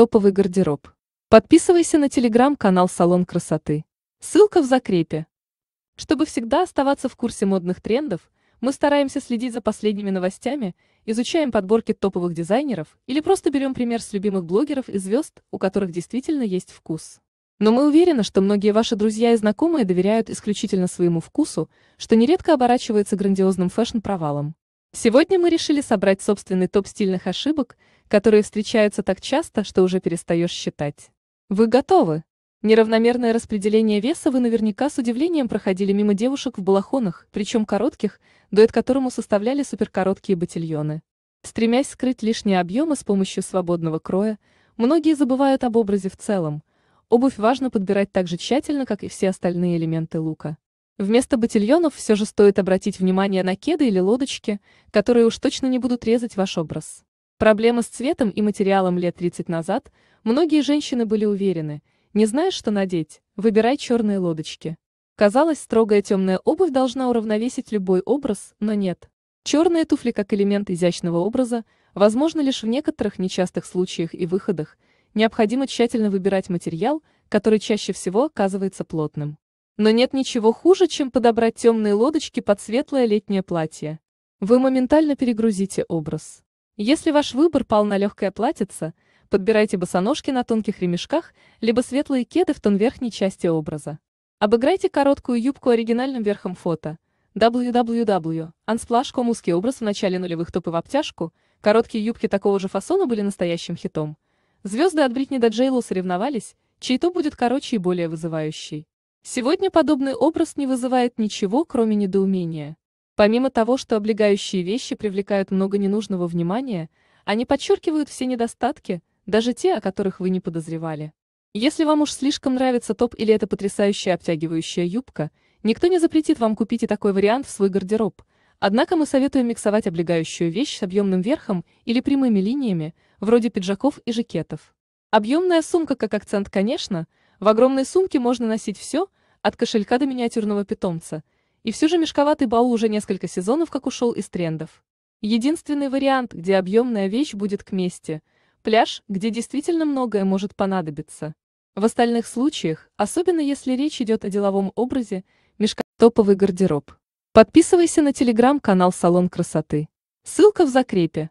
Топовый гардероб. Подписывайся на телеграм-канал «Салон красоты». Ссылка в закрепе. Чтобы всегда оставаться в курсе модных трендов, мы стараемся следить за последними новостями, изучаем подборки топовых дизайнеров или просто берем пример с любимых блогеров и звезд, у которых действительно есть вкус. Но мы уверены, что многие ваши друзья и знакомые доверяют исключительно своему вкусу, что нередко оборачивается грандиозным фэшн-провалом. Сегодня мы решили собрать собственный топ стильных ошибок, которые встречаются так часто, что уже перестаешь считать. Вы готовы? Неравномерное распределение веса вы наверняка с удивлением проходили мимо девушек в балахонах, причем коротких, дуэт которому составляли суперкороткие ботильоны. Стремясь скрыть лишние объемы с помощью свободного кроя, многие забывают об образе в целом. Обувь важно подбирать так же тщательно, как и все остальные элементы лука. Вместо ботильонов все же стоит обратить внимание на кеды или лодочки, которые уж точно не будут резать ваш образ. Проблемы с цветом и материалом лет 30 назад многие женщины были уверены, не знаешь, что надеть, выбирай черные лодочки. Казалось, строгая темная обувь должна уравновесить любой образ, но нет. Черные туфли как элемент изящного образа, возможно лишь в некоторых нечастых случаях и выходах, необходимо тщательно выбирать материал, который чаще всего оказывается плотным. Но нет ничего хуже, чем подобрать темные лодочки под светлое летнее платье. Вы моментально перегрузите образ. Если ваш выбор пал на легкое платьице, подбирайте босоножки на тонких ремешках, либо светлые кеды в тон верхней части образа. Обыграйте короткую юбку оригинальным верхом фото. www.unsplash.com Узкий образ в начале нулевых топы в обтяжку, короткие юбки такого же фасона были настоящим хитом. Звезды от Бритни до Джейлу соревновались, чей то будет короче и более вызывающий. Сегодня подобный образ не вызывает ничего, кроме недоумения. Помимо того, что облегающие вещи привлекают много ненужного внимания, они подчеркивают все недостатки, даже те, о которых вы не подозревали. Если вам уж слишком нравится топ или эта потрясающая обтягивающая юбка, никто не запретит вам купить и такой вариант в свой гардероб. Однако мы советуем миксовать облегающую вещь с объемным верхом или прямыми линиями, вроде пиджаков и жакетов. Объемная сумка как акцент, конечно. В огромной сумке можно носить все, от кошелька до миниатюрного питомца – и все же мешковатый баул уже несколько сезонов как ушел из трендов. Единственный вариант, где объемная вещь будет к месте – пляж, где действительно многое может понадобиться. В остальных случаях, особенно если речь идет о деловом образе, мешковатый топовый гардероб. Подписывайся на телеграм-канал «Салон красоты». Ссылка в закрепе.